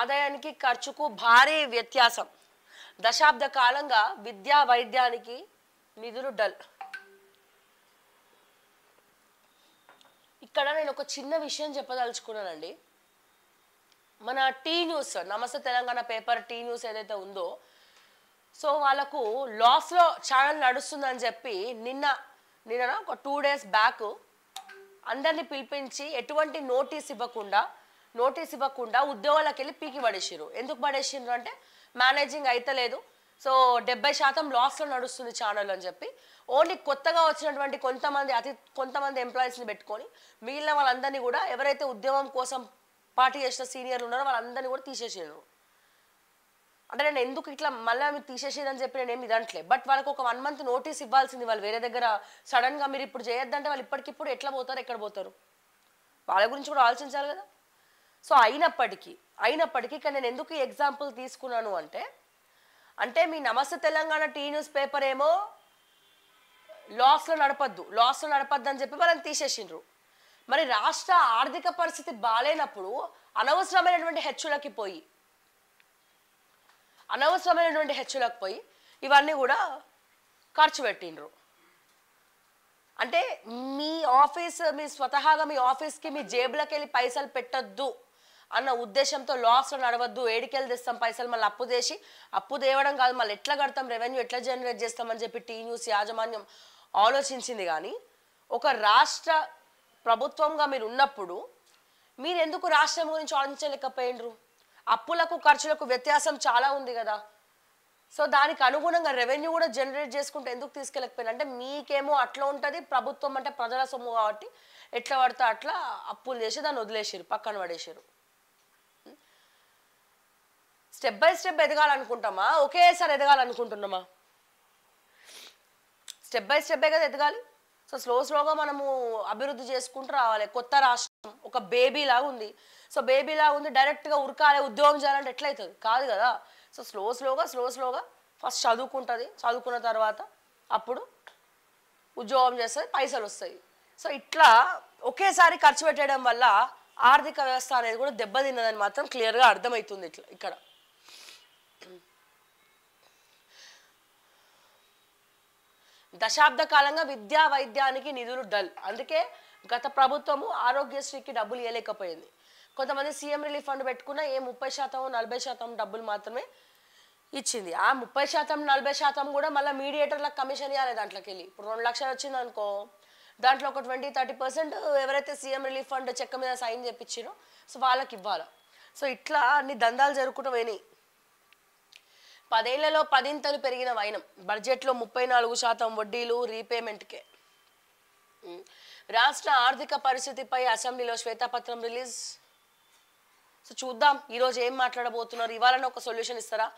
ఆదాయానికి ఖర్చుకు భారీ వ్యత్యాసం దశాబ్ద కాలంగా విద్యా వైద్యానికి నిధులు డల్ ఇక్కడ నేను ఒక చిన్న విషయం చెప్పదలుచుకున్నానండి మన టీ న్యూస్ నమస్తే తెలంగాణ పేపర్ టీ న్యూస్ ఏదైతే ఉందో సో వాళ్ళకు లాస్లో ఛానల్ నడుస్తుందని చెప్పి నిన్న నిన్న ఒక టూ డేస్ బ్యాక్ అందరినీ పిలిపించి ఎటువంటి నోటీస్ ఇవ్వకుండా నోటీస్ ఇవ్వకుండా ఉద్యోగాలకు వెళ్ళి పీకి పడేసిరు ఎందుకు పడేసిండ్రు అంటే మేనేజింగ్ అయితలేదు సో డెబ్బై శాతం లాస్లో నడుస్తుంది ఛానల్ అని చెప్పి ఓన్లీ కొత్తగా వచ్చినటువంటి కొంతమంది అతి కొంతమంది ఎంప్లాయీస్ని పెట్టుకొని మిగిలిన వాళ్ళందరినీ కూడా ఎవరైతే ఉద్యోగం కోసం పార్టీ చేసిన సీనియర్లు ఉన్నారో వాళ్ళందరినీ కూడా తీసేసారు అంటే నేను ఎందుకు ఇట్లా మళ్ళీ మీరు తీసేసేదని చెప్పి నేను ఏమి ఇదంట్లే బట్ వాళ్ళకి ఒక వన్ మంత్ నోటీస్ ఇవ్వాల్సింది వాళ్ళు వేరే దగ్గర సడన్గా మీరు ఇప్పుడు చేయొద్దంటే వాళ్ళు ఇప్పటికిప్పుడు ఎట్లా పోతారు ఎక్కడ పోతారు వాళ్ళ గురించి కూడా ఆలోచించాలి కదా సో అయినప్పటికీ అయినప్పటికీ కానీ నేను ఎందుకు ఎగ్జాంపుల్ తీసుకున్నాను అంటే అంటే మీ నమస్తే తెలంగాణ టీ న్యూస్ పేపర్ ఏమో లాస్లో నడపద్దు లాస్లో నడపద్దు అని చెప్పి వాళ్ళని తీసేసిండ్రు మరి రాష్ట్ర ఆర్థిక పరిస్థితి బాగాలేనప్పుడు అనవసరమైనటువంటి హెచ్చులకి పోయి అనవసరమైనటువంటి హెచ్చులకు పోయి ఇవన్నీ కూడా ఖర్చు పెట్టిండ్రు అంటే మీ ఆఫీస్ మీ స్వతహాగా మీ ఆఫీస్కి మీ జేబులకు వెళ్ళి పైసలు పెట్టద్దు అన్న ఉద్దేశంతో లాస్లో నడవద్దు ఏడికెళ్ళి తెస్తాం పైసలు మళ్ళీ అప్పు చేసి అప్పు తేవడం కాదు మళ్ళీ ఎట్లా కడతాం రెవెన్యూ ఎట్లా జనరేట్ చేస్తామని చెప్పి టీ న్యూస్ యాజమాన్యం ఆలోచించింది కానీ ఒక రాష్ట్ర ప్రభుత్వంగా మీరు ఉన్నప్పుడు మీరు ఎందుకు రాష్ట్రం గురించి ఆలోచించలేకపోయినరు అప్పులకు ఖర్చులకు వ్యత్యాసం చాలా ఉంది కదా సో దానికి అనుగుణంగా రెవెన్యూ కూడా జనరేట్ చేసుకుంటే ఎందుకు తీసుకెళ్ళకపోయినా అంటే మీకేమో అట్లా ఉంటుంది ప్రభుత్వం అంటే ప్రజల సొమ్ము కాబట్టి ఎట్లా పడితే అట్లా అప్పులు చేసి దాన్ని వదిలేసారు పక్కన పడేసారు స్టెప్ బై స్టెప్ ఎదగాలనుకుంటామా ఒకేసారి ఎదగాలనుకుంటున్నామా స్టెప్ బై స్టెప్ కదా ఎదగాలి సో స్లో స్లోగా మనము అభివృద్ధి చేసుకుంటూ రావాలి కొత్త రాష్ట్రం ఒక బేబీ లాగా ఉంది సో బేబీ లాగా ఉంది డైరెక్ట్గా ఉరకాలి ఉద్యోగం చేయాలంటే ఎట్లయితుంది కాదు కదా సో స్లో స్లోగా స్లో స్లోగా ఫస్ట్ చదువుకుంటుంది చదువుకున్న తర్వాత అప్పుడు ఉద్యోగం చేస్తుంది పైసలు వస్తాయి సో ఇట్లా ఒకేసారి ఖర్చు పెట్టడం వల్ల ఆర్థిక వ్యవస్థ అనేది కూడా దెబ్బతిన్నదని మాత్రం క్లియర్గా అర్థమవుతుంది ఇట్లా ఇక్కడ దశాబ్ద కాలంగా విద్యా వైద్యానికి నిధులు డల్ అందుకే గత ప్రభుత్వము ఆరోగ్యశ్రీకి డబ్బులు ఇవ్వలేకపోయింది కొంతమంది సీఎం రిలీఫ్ ఫండ్ పెట్టుకున్న ఏ ముప్పై శాతం నలభై శాతం డబ్బులు మాత్రమే ఇచ్చింది ఆ ముప్పై శాతం నలభై శాతం కూడా మళ్ళీ మీడియేటర్లకు కమిషన్ ఇవ్వాలి దాంట్లోకి వెళ్ళి ఇప్పుడు రెండు లక్షలు వచ్చింది అనుకో దాంట్లో ఒక ట్వంటీ థర్టీ పర్సెంట్ ఎవరైతే సీఎం రిలీఫ్ ఫండ్ చెక్క మీద సైన్ చేయించారో సో వాళ్ళకి ఇవ్వాలి సో ఇట్లా అన్ని దందాలు జరుగుకుంటూ పదేళ్లలో పదింతలు పెరిగిన వైనం బడ్జెట్లో ముప్పై నాలుగు శాతం వడ్డీలు రీపేమెంట్కే రాష్ట్ర ఆర్థిక పరిస్థితిపై అసెంబ్లీలో శ్వేతపత్రం రిలీజ్ సో చూద్దాం ఈరోజు ఏం మాట్లాడబోతున్నారు ఇవాళనే ఒక సొల్యూషన్ ఇస్తారా